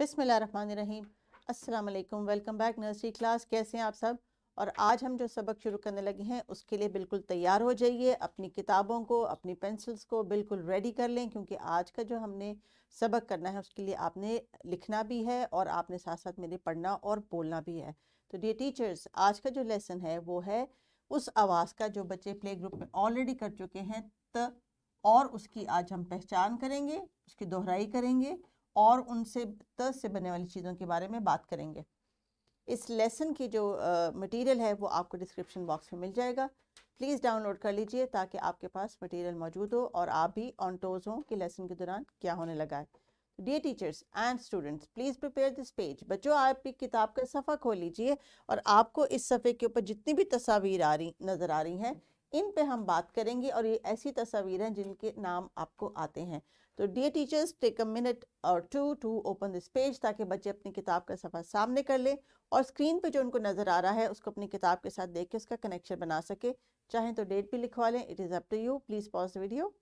बिसमीम असलकम welcome back nursery class कैसे हैं आप सब और आज हम जो सबक शुरू करने लगे हैं उसके लिए बिल्कुल तैयार हो जाइए अपनी किताबों को अपनी पेंसिल्स को बिल्कुल रेडी कर लें क्योंकि आज का जो हमने सबक करना है उसके लिए आपने लिखना भी है और आपने साथ साथ मेरे पढ़ना और बोलना भी है तो डे टीचर्स आज का जो लेसन है वो है उस आवाज़ का जो बच्चे प्ले ग्रुप में ऑलरेडी कर चुके हैं त और उसकी आज हम पहचान करेंगे उसकी दोहराई करेंगे और उनसे त से बनने वाली चीज़ों के बारे में बात करेंगे इस लेसन की जो मटेरियल है वो आपको डिस्क्रिप्शन बॉक्स में मिल जाएगा प्लीज़ डाउनलोड कर लीजिए ताकि आपके पास मटेरियल मौजूद हो और आप भी ऑन टोज हों कि लेसन के दौरान क्या होने लगा है dear teachers and students please prepare this page बच्चों आप भी किताब का सफ़ा खोल लीजिए और आपको इस सफ़े के ऊपर जितनी भी तस्वीर आ रही नज़र आ रही हैं इन पे हम बात करेंगे और ये ऐसी तस्वीर हैं जिनके नाम आपको आते हैं तो dear teachers take a minute और to to open this page ताकि बच्चे अपनी किताब का सफ़ा सामने कर लें और स्क्रीन पे जो उनको नज़र आ रहा है उसको अपनी किताब के साथ देख के उसका कनेक्शन बना सके चाहें तो डेट भी लिखवा लें it is up to you please pause the video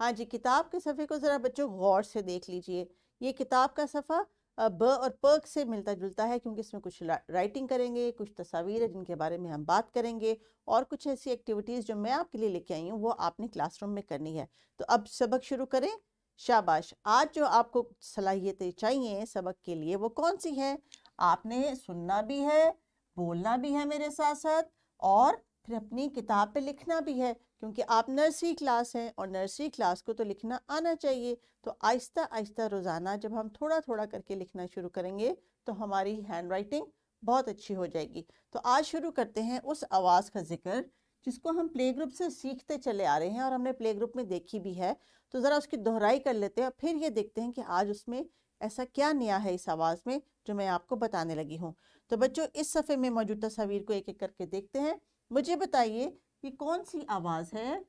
हाँ जी किताब के सफ़े को ज़रा बच्चों गौर से देख लीजिए ये किताब का सफ़ा ब और पर्क से मिलता जुलता है क्योंकि इसमें कुछ राइटिंग करेंगे कुछ तस्वीर है जिनके बारे में हम बात करेंगे और कुछ ऐसी एक्टिविटीज़ जो मैं आपके लिए लेके आई हूँ वो आपने क्लासरूम में करनी है तो अब सबक शुरू करें शाबाश आज जो आपको सलाहियतें चाहिए सबक के लिए वो कौन सी है आपने सुनना भी है बोलना भी है मेरे साथ साथ और फिर अपनी किताब पे लिखना भी है क्योंकि आप नर्सरी क्लास हैं और नर्सरी क्लास को तो लिखना आना चाहिए तो आहिस्ता आहिस्ता रोज़ाना जब हम थोड़ा थोड़ा करके लिखना शुरू करेंगे तो हमारी हैंड राइटिंग बहुत अच्छी हो जाएगी तो आज शुरू करते हैं उस आवाज़ का जिक्र जिसको हम प्ले ग्रुप से सीखते चले आ रहे हैं और हमने प्ले ग्रुप में देखी भी है तो ज़रा उसकी दोहराई कर लेते हैं और फिर ये देखते हैं कि आज उसमें ऐसा क्या नया है इस आवाज़ में जो मैं आपको बताने लगी हूँ तो बच्चों इस सफ़े में मौजूद तस्वीर को एक एक करके देखते हैं मुझे बताइए कि कौन सी आवाज़ है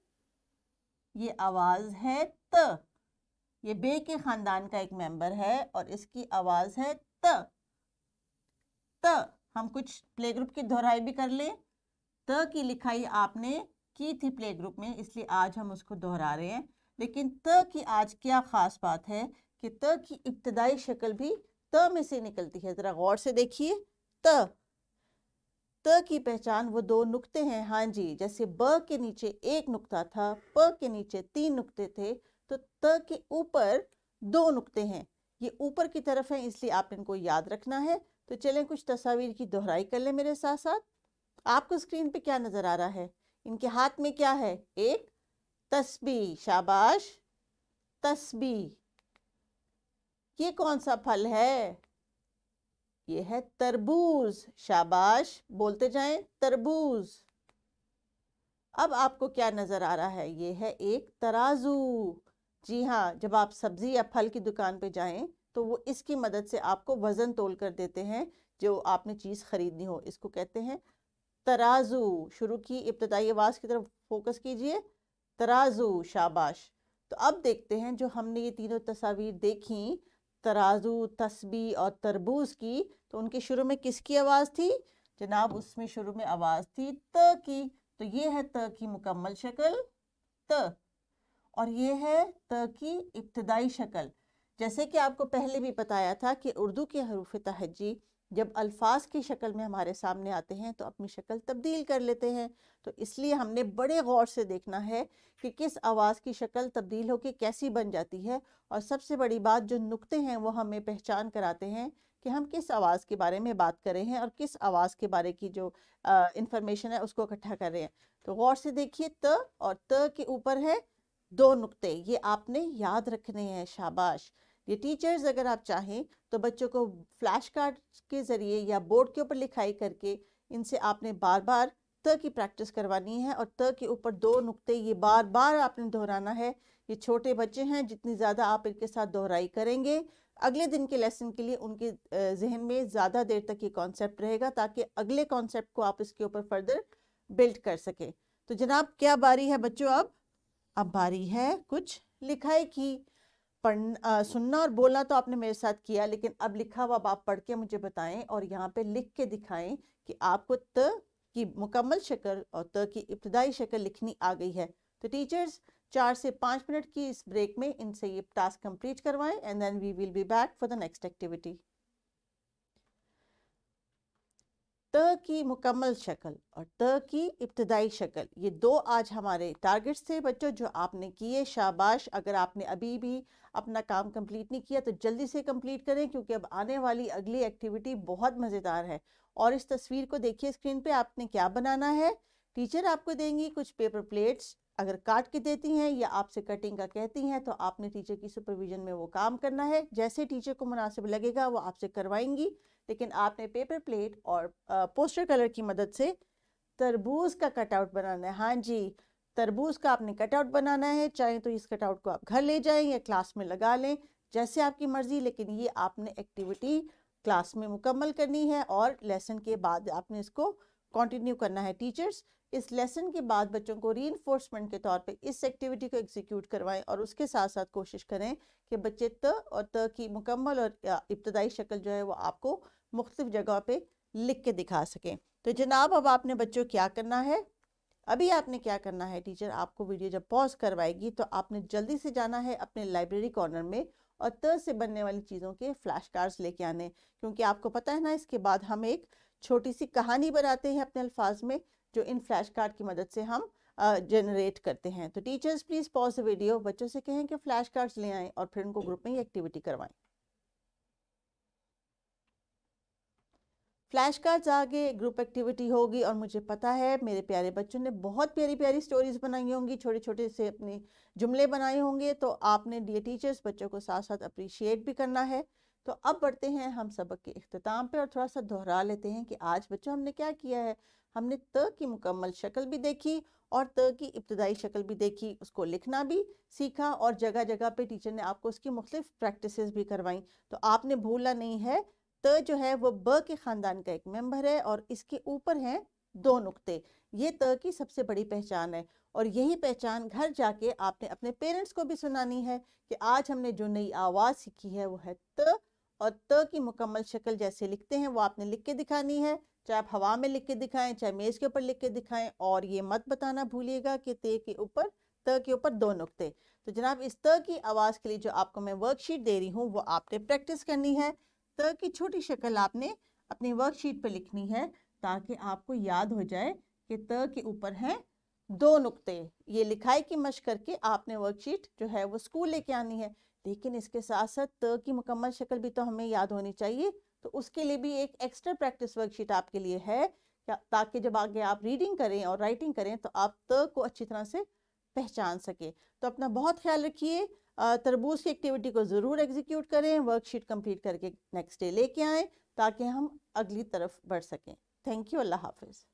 ये आवाज़ है त ये बे के ख़ानदान का एक मेंबर है और इसकी आवाज़ है त त हम कुछ प्ले ग्रुप की दोहराई भी कर लें त की लिखाई आपने की थी प्ले ग्रुप में इसलिए आज हम उसको दोहरा रहे हैं लेकिन त की आज क्या ख़ास बात है कि त की इब्तदाई शक्ल भी त में से निकलती है ज़रा गौर से देखिए त की पहचान वो दो नुक्ते हैं हाँ जी जैसे ब के नीचे एक नुक्ता था प के नीचे तीन नुक्ते थे तो त के ऊपर दो नुक्ते हैं ये ऊपर की तरफ है इसलिए आप इनको याद रखना है तो चलें कुछ तस्वीर की दोहराई कर लें मेरे साथ साथ आपको स्क्रीन पे क्या नज़र आ रहा है इनके हाथ में क्या है एक तस्बी शाबाश तस्बी ये कौन सा फल है ये है तरबूज शाबाश बोलते जाएं तरबूज अब आपको क्या नज़र आ रहा है ये है एक तराजू जी हाँ जब आप सब्ज़ी या फल की दुकान पे जाएं तो वो इसकी मदद से आपको वज़न तोल कर देते हैं जो आपने चीज़ ख़रीदनी हो इसको कहते हैं तराजू शुरू की इब्तदाई आवाज़ की तरफ फोकस कीजिए तराजू शाबाश तो अब देखते हैं जो हमने ये तीनों तस्वीर देखी तराजू तस्बी और तरबूज की तो उनके शुरू में किसकी आवाज़ थी जनाब उसमें शुरू में आवाज़ थी त की तो ये है त की मुकम्मल शक्ल त और ये है त की इब्तदाई शक्ल जैसे कि आपको पहले भी बताया था कि उर्दू के हरूफ तहजी जब अल्फाज की शक्ल में हमारे सामने आते हैं तो अपनी शक्ल तब्दील कर लेते हैं तो इसलिए हमने बड़े गौर से देखना है कि किस आवाज़ की शक्ल तब्दील होकर कैसी बन जाती है और सबसे बड़ी बात जो नुक्ते हैं वो हमें पहचान कराते हैं कि हम किस आवाज़ के बारे में बात कर रहे हैं और किस आवाज़ के बारे की जो इंफॉर्मेशन है उसको इकट्ठा कर रहे हैं तो गौर से देखिए त और त के ऊपर है दो नुक्ते ये आपने याद रखने हैं शाबाश ये टीचर्स अगर आप चाहें तो बच्चों को फ्लैश कार्ड के ज़रिए या बोर्ड के ऊपर लिखाई करके इनसे आपने बार बार त की प्रैक्टिस करवानी है और त के ऊपर दो नुक्ते ये बार बार आपने दोहराना है ये छोटे बच्चे हैं जितनी ज़्यादा आप इनके साथ दोहराई करेंगे अगले दिन के लेसन के लिए उनके जहन में ज़्यादा देर तक ये कॉन्सेप्ट रहेगा ताकि अगले कॉन्सेप्ट को आप इसके ऊपर फर्दर बिल्ड कर सकें तो जनाब क्या बारी है बच्चों अब अब बारी है कुछ लिखाई की पढ़ सुनना और बोलना तो आपने मेरे साथ किया लेकिन अब लिखा हुआ आप पढ़ के मुझे बताएं और यहाँ पे लिख के दिखाएं कि आपको त की मुकम्मल शक्ल और त की इब्तदाई शक्ल लिखनी आ गई है तो टीचर्स चार से पाँच मिनट की इस ब्रेक में इनसे ये टास्क कंप्लीट करवाएं and then we will be back for the next activity त की मुकम्मल शक्ल और त की इब्तदाई शक्ल ये दो आज हमारे टारगेट्स थे बच्चों जो आपने किए शाबाश अगर आपने अभी भी अपना काम कंप्लीट नहीं किया तो जल्दी से कंप्लीट करें क्योंकि अब आने वाली अगली एक्टिविटी बहुत मज़ेदार है और इस तस्वीर को देखिए स्क्रीन पे आपने क्या बनाना है टीचर आपको देंगी कुछ पेपर प्लेट्स अगर काट के देती हैं या आपसे कटिंग का कहती हैं तो आपने टीचर की सुपरविजन में वो काम करना है जैसे टीचर को मुनासिब लगेगा वो आपसे करवाएंगी लेकिन आपने पेपर प्लेट और पोस्टर कलर की मदद से तरबूज का कटआउट बनाना है हाँ जी तरबूज का आपने कटआउट बनाना है चाहे तो इस कटआउट को आप घर ले जाएं या क्लास में लगा लें जैसे आपकी मर्ज़ी लेकिन ये आपने एक्टिविटी क्लास में मुकम्मल करनी है और लेसन के बाद आपने इसको कंटिन्यू करना है टीचर्स इस लेसन के बाद बच्चों को री के तौर पे इस एक्टिविटी को एग्जीक्यूट करवाएं और उसके साथ साथ कोशिश करें कि बच्चे त और त की मुकम्मल और इब्तदाई शक्ल जो है वो आपको मुख्तफ जगह पे लिख के दिखा सकें तो जनाब अब आपने बच्चों क्या करना है अभी आपने क्या करना है टीचर आपको वीडियो जब पॉज करवाएगी तो आपने जल्दी से जाना है अपने लाइब्रेरी कॉर्नर में और त से बनने वाली चीज़ों के फ्लैश कार्ड्स लेके आने क्योंकि आपको पता है ना इसके बाद हम एक छोटी सी कहानी बनाते हैं अपने अल्फाज में जो इन फ्लैश कार्ड की मदद से हम जनरेट करते हैं तो teachers please pause the video बच्चों से कहें कि फ्लैश कार्ड ले आए और फिर उनको ग्रुप में ये एक्टिविटी करवाएं फ्लैश कार्ड्स आगे ग्रुप एक्टिविटी होगी और मुझे पता है मेरे प्यारे बच्चों ने बहुत प्यारी प्यारी स्टोरीज बनाई होंगी छोटे छोटे से अपने जुमले बनाए होंगे तो आपने डी टीचर्स बच्चों को साथ साथ अप्रिशिएट भी करना है तो अब बढ़ते हैं हम सबक के अख्ताम पे और थोड़ा सा दोहरा लेते हैं कि आज बच्चों हमने क्या किया है हमने त की मुकम्मल शक्ल भी देखी और त की इब्तदाई शक्ल भी देखी उसको लिखना भी सीखा और जगह जगह पे टीचर ने आपको उसकी मुख्तफ प्रैक्टिस भी करवाई तो आपने भूलना नहीं है त जो है वह ब के ख़ानदान का एक मेम्बर है और इसके ऊपर हैं दो नुकते ये त की सबसे बड़ी पहचान है और यही पहचान घर जाके आपने अपने पेरेंट्स को भी सुनानी है कि आज हमने जो नई आवाज़ सीखी है वो है त और त तो की मुकम्मल शक्ल जैसे लिखते हैं वो आपने लिख के दिखानी है चाहे आप हवा में लिख के दिखाएं चाहे मेज़ के ऊपर लिख के दिखाएं और ये मत बताना भूलिएगा कि ते के ऊपर त के ऊपर दो नुकते तो जनाब इस त की आवाज़ के लिए जो आपको मैं वर्कशीट दे रही हूँ वो आपने प्रैक्टिस करनी है त की छोटी शक्ल आपने अपनी वर्कशीट पर लिखनी है ताकि आपको याद हो जाए कि त के ऊपर हैं दो नुकते ये लिखाई की मश करके आपने वर्कशीट जो है वो स्कूल लेके आनी है लेकिन इसके साथ साथ त की मुकम्मल शक्ल भी तो हमें याद होनी चाहिए तो उसके लिए भी एक एक्स्ट्रा प्रैक्टिस वर्कशीट आपके लिए है ताकि जब आगे आप रीडिंग करें और राइटिंग करें तो आप त को अच्छी तरह से पहचान सकें तो अपना बहुत ख्याल रखिए तरबूज की एक्टिविटी को ज़रूर एग्जीक्यूट करें वर्कशीट कंप्लीट करके नेक्स्ट डे लेके आएँ ताकि हम अगली तरफ बढ़ सकें थैंक यू अल्लाह हाफिज़